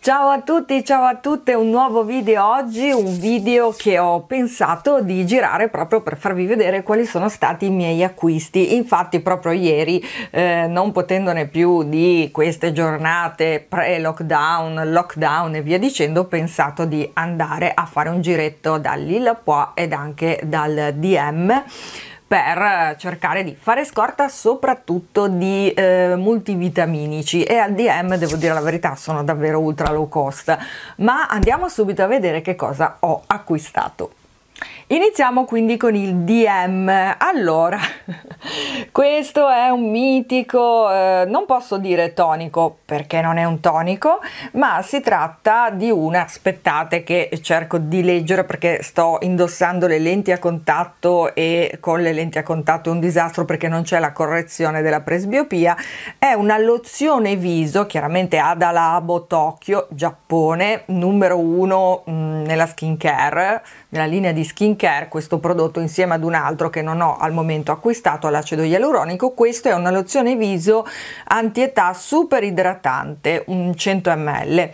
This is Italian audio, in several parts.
Ciao a tutti, ciao a tutte, un nuovo video oggi, un video che ho pensato di girare proprio per farvi vedere quali sono stati i miei acquisti. Infatti proprio ieri, eh, non potendone più di queste giornate pre-lockdown, lockdown e via dicendo, ho pensato di andare a fare un giretto da Lille Poix ed anche dal DM per cercare di fare scorta soprattutto di eh, multivitaminici e al DM devo dire la verità sono davvero ultra low cost ma andiamo subito a vedere che cosa ho acquistato Iniziamo quindi con il DM. Allora, Questo è un mitico, eh, non posso dire tonico perché non è un tonico, ma si tratta di una, aspettate che cerco di leggere perché sto indossando le lenti a contatto e con le lenti a contatto è un disastro perché non c'è la correzione della presbiopia, è una lozione viso, chiaramente Adalabo Tokyo, Giappone, numero uno mh, mm, nella skincare, nella linea di skincare, questo prodotto insieme ad un altro che non ho al momento acquistato l'acido ialuronico. Questo è una lozione viso anti-età super idratante, 100 ml,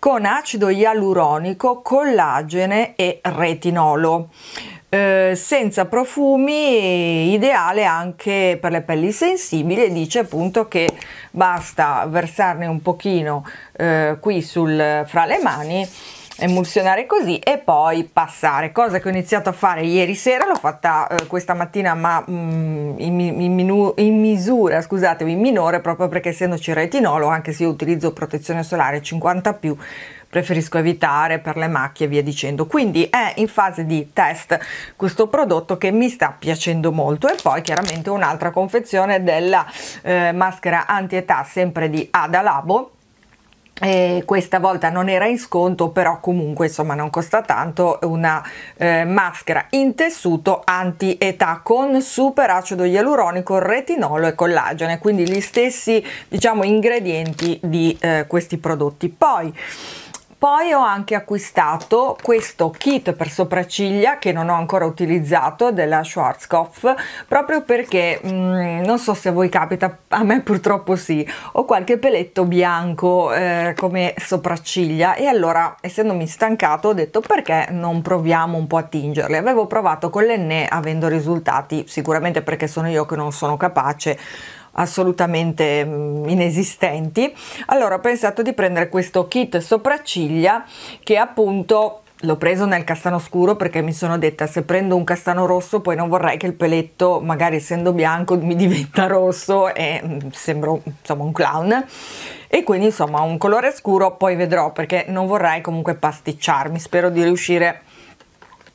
con acido ialuronico, collagene e retinolo. Eh, senza profumi, ideale anche per le pelli sensibili dice appunto che basta versarne un pochino eh, qui sul, fra le mani emulsionare così e poi passare, cosa che ho iniziato a fare ieri sera, l'ho fatta eh, questa mattina ma mm, in, in, in, misura, scusatevi, minore proprio perché essendoci retinolo, anche se io utilizzo protezione solare 50+, più, preferisco evitare per le macchie e via dicendo quindi è in fase di test questo prodotto che mi sta piacendo molto e poi chiaramente un'altra confezione della eh, maschera anti-età sempre di Ada Labo eh, questa volta non era in sconto però comunque insomma non costa tanto una eh, maschera in tessuto anti età con super acido ialuronico retinolo e collagene quindi gli stessi diciamo ingredienti di eh, questi prodotti poi poi ho anche acquistato questo kit per sopracciglia che non ho ancora utilizzato della Schwarzkopf proprio perché mh, mm, non so se a voi capita, a me purtroppo sì, ho qualche peletto bianco eh, come sopracciglia e allora essendomi stancato ho detto perché non proviamo un po' a tingerle. Avevo provato con l'enne avendo risultati sicuramente perché sono io che non sono capace assolutamente mm, inesistenti. Allora ho pensato di prendere questo kit sopracciglia che appunto l'ho preso nel castano scuro perché mi sono detta se prendo un castano rosso poi non vorrei che il peletto magari essendo bianco mi diventa rosso e mm, sembro insomma un clown e quindi insomma un colore scuro poi vedrò perché non vorrei comunque pasticciarmi spero di riuscire a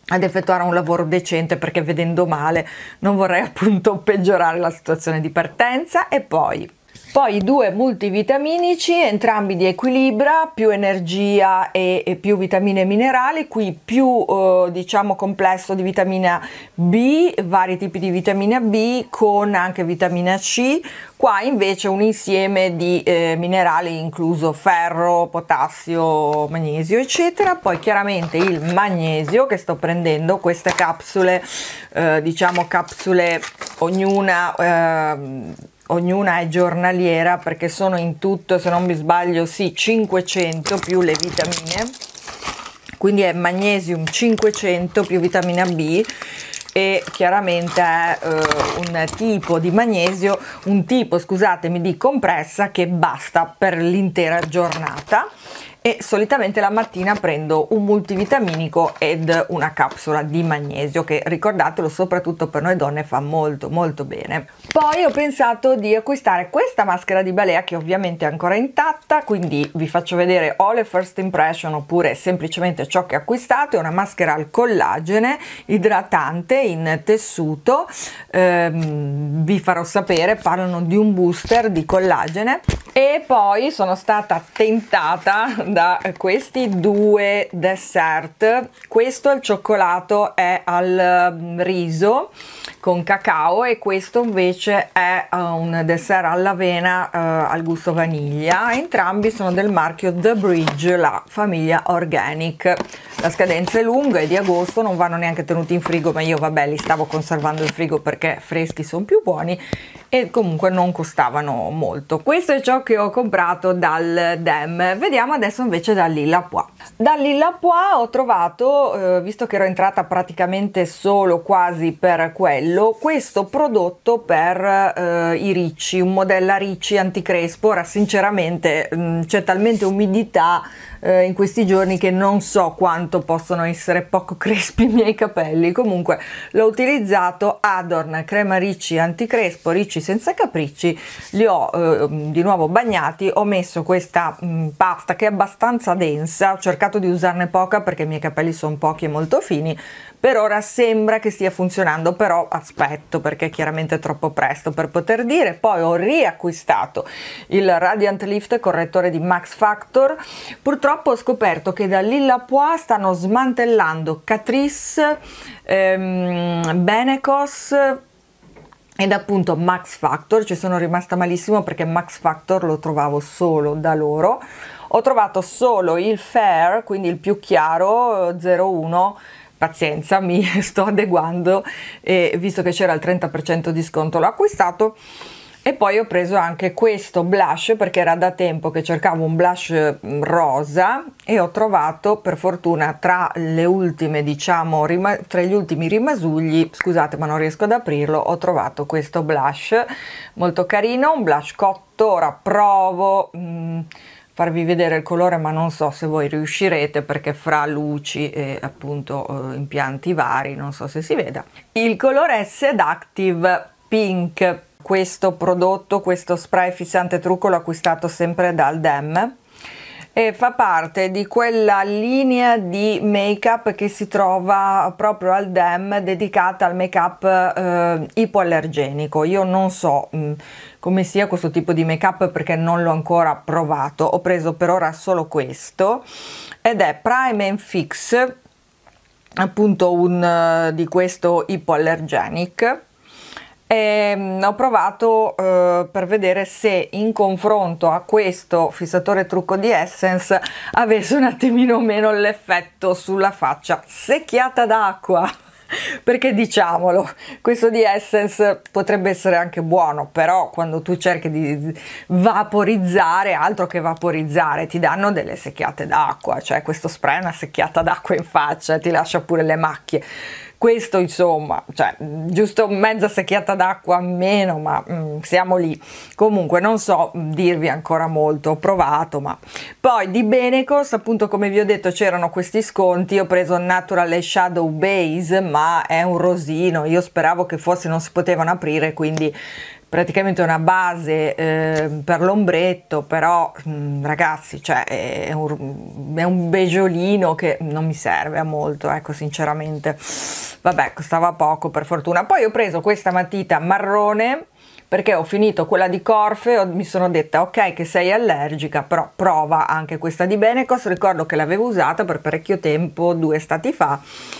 ad effettuare un lavoro decente perché vedendo male non vorrei appunto peggiorare la situazione di partenza e poi poi due multivitaminici, entrambi di equilibra, più energia e, e più vitamine e minerali, qui più eh, diciamo complesso di vitamina B, vari tipi di vitamina B con anche vitamina C, qua invece un insieme di eh, minerali incluso ferro, potassio, magnesio eccetera, poi chiaramente il magnesio che sto prendendo, queste capsule eh, diciamo capsule ognuna ehm, ognuna è giornaliera perché sono in tutto, se non mi sbaglio, sì, 500 più le vitamine, quindi è magnesium 500 più vitamina B e chiaramente è eh, un tipo di magnesio, un tipo, scusatemi, di compressa che basta per l'intera giornata e solitamente la mattina prendo un multivitaminico ed una capsula di magnesio che ricordatelo soprattutto per noi donne fa molto molto bene. Poi ho pensato di acquistare questa maschera di balea che ovviamente è ancora intatta quindi vi faccio vedere o le first impression oppure semplicemente ciò che ho acquistato è una maschera al collagene idratante in tessuto ehm, vi farò sapere parlano di un booster di collagene e poi sono stata tentata da questi due dessert. Questo al cioccolato è al mm, riso con cacao e questo invece è eh, un dessert all'avena eh, al gusto vaniglia. Entrambi sono del marchio The Bridge, la famiglia Organic. La scadenza è lunga è di agosto non vanno neanche tenuti in frigo, ma io vabbè li stavo conservando in frigo perché freschi sono più buoni e comunque non costavano molto. Questo è ciò che ho comprato dal DEM. Vediamo adesso perso invece da Lilla Poix. Da Lilla Poix ho trovato, eh, visto che ero entrata praticamente solo quasi per quello, questo prodotto per eh, i ricci, un modello ricci anticrespo. Ora sinceramente mh, mm, c'è talmente umidità eh, in questi giorni che non so quanto possono essere poco crespi i miei capelli. Comunque l'ho utilizzato Adorn crema ricci anticrespo, ricci senza capricci, li ho eh, di nuovo bagnati, ho messo questa mh, mm, pasta che è abbastanza densa, ho cercato di usarne poca perché i miei capelli sono pochi e molto fini, per ora sembra che stia funzionando, però aspetto perché chiaramente è troppo presto per poter dire. Poi ho riacquistato il Radiant Lift correttore di Max Factor, purtroppo Purtroppo ho scoperto che da Lillapois stanno smantellando Catrice, ehm, Benecos, ed appunto Max Factor, ci sono rimasta malissimo perché Max Factor lo trovavo solo da loro. Ho trovato solo il Fair, quindi il più chiaro 01. Pazienza, mi sto adeguando e visto che c'era il 30% di sconto l'ho acquistato e poi ho preso anche questo blush perché era da tempo che cercavo un blush mm, rosa e ho trovato per fortuna tra le ultime diciamo tra gli ultimi rimasugli scusate ma non riesco ad aprirlo ho trovato questo blush molto carino un blush cotto ora provo a mm, farvi vedere il colore ma non so se voi riuscirete perché fra luci e appunto eh, impianti vari non so se si veda il colore è Sedactive Pink questo prodotto, questo spray fissante trucco l'ho acquistato sempre dal DEM e fa parte di quella linea di make up che si trova proprio al DEM dedicata al make up eh, ipoallergenico. Io non so mh, mm, come sia questo tipo di make up perché non l'ho ancora provato, ho preso per ora solo questo ed è Prime and Fix appunto un uh, di questo ipoallergenic e ehm, ho provato eh, per vedere se in confronto a questo fissatore trucco di Essence avesse un attimino meno l'effetto sulla faccia secchiata d'acqua perché diciamolo, questo di Essence potrebbe essere anche buono, però quando tu cerchi di vaporizzare, altro che vaporizzare, ti danno delle secchiate d'acqua, cioè questo spray è una secchiata d'acqua in faccia, ti lascia pure le macchie. Questo insomma, cioè giusto mezza secchiata d'acqua meno, ma mm, siamo lì. Comunque non so mm, dirvi ancora molto, ho provato, ma poi di Benecos, appunto come vi ho detto c'erano questi sconti, ho preso Natural Shadow Base, ma è un rosino, io speravo che fosse non si potevano aprire, quindi praticamente una base eh, per l'ombretto, però mh, ragazzi, cioè, è, un, è un beggiolino che non mi serve a molto, ecco sinceramente. Vabbè, costava poco per fortuna. Poi ho preso questa matita marrone perché ho finito quella di Corfe, mi sono detta ok che sei allergica, però prova anche questa di Benecos, ricordo che l'avevo usata per parecchio tempo, due stati fa,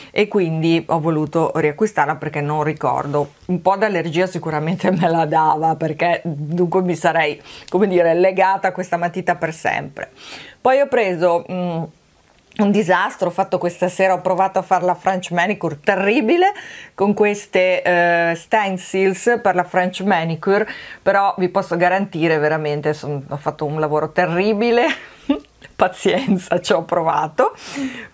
e quindi ho voluto riacquistarla perché non ricordo. Un po' d'allergia sicuramente me la dava, perché dunque mi sarei, come dire, legata a questa matita per sempre. Poi ho preso... Mh, mm, un disastro, ho fatto questa sera, ho provato a fare la French manicure terribile con queste eh, stencils per la French manicure, però vi posso garantire veramente, son, ho fatto un lavoro terribile, pazienza ci ho provato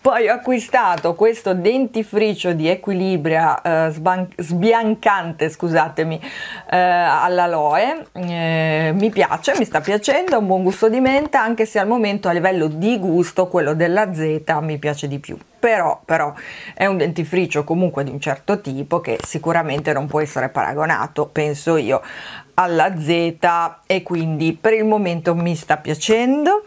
poi ho acquistato questo dentifricio di equilibria eh, sbiancante scusatemi eh, all'aloe eh, mi piace mi sta piacendo ha un buon gusto di menta anche se al momento a livello di gusto quello della Z mi piace di più però, però è un dentifricio comunque di un certo tipo che sicuramente non può essere paragonato penso io alla Z e quindi per il momento mi sta piacendo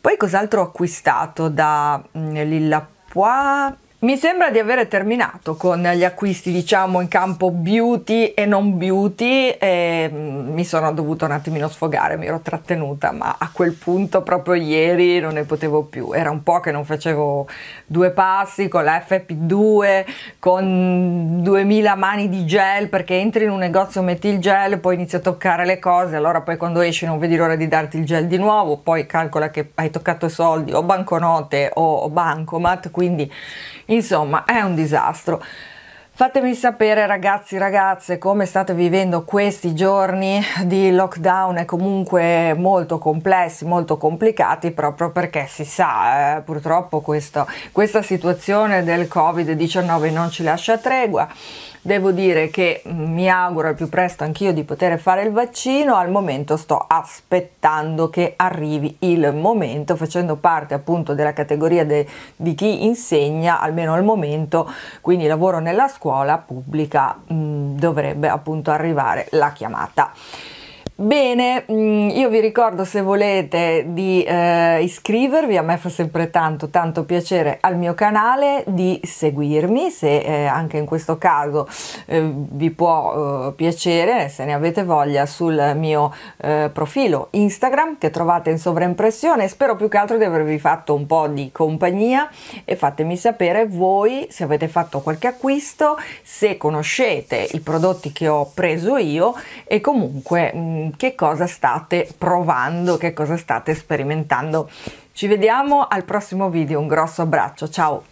poi cos'altro ho acquistato da mm, Lillapois? Mi sembra di avere terminato con gli acquisti, diciamo, in campo beauty e non beauty. E mm, mi sono dovuta un attimino sfogare, mi ero trattenuta, ma a quel punto proprio ieri non ne potevo più. Era un po' che non facevo due passi con la FP2, con 2000 mani di gel, perché entri in un negozio, metti il gel, poi inizi a toccare le cose, allora poi quando esci non vedi l'ora di darti il gel di nuovo, poi calcola che hai toccato soldi o banconote o bancomat, quindi Insomma, è un disastro. Fatemi sapere ragazzi, e ragazze, come state vivendo questi giorni di lockdown e comunque molto complessi, molto complicati, proprio perché si sa, eh, purtroppo questo, questa situazione del Covid-19 non ci lascia tregua. Devo dire che mi auguro al più presto anch'io di poter fare il vaccino, al momento sto aspettando che arrivi il momento, facendo parte appunto della categoria de, di chi insegna, almeno al momento, quindi lavoro nella scuola pubblica, mh, mm, dovrebbe appunto arrivare la chiamata. Bene, mm, io vi ricordo se volete di eh, iscrivervi, a me fa sempre tanto tanto piacere al mio canale, di seguirmi se eh, anche in questo caso eh, vi può eh, piacere, se ne avete voglia sul mio eh, profilo Instagram che trovate in sovraimpressione, spero più che altro di avervi fatto un po' di compagnia e fatemi sapere voi se avete fatto qualche acquisto, se conoscete i prodotti che ho preso io e comunque mm, che cosa state provando, che cosa state sperimentando. Ci vediamo al prossimo video, un grosso abbraccio, ciao!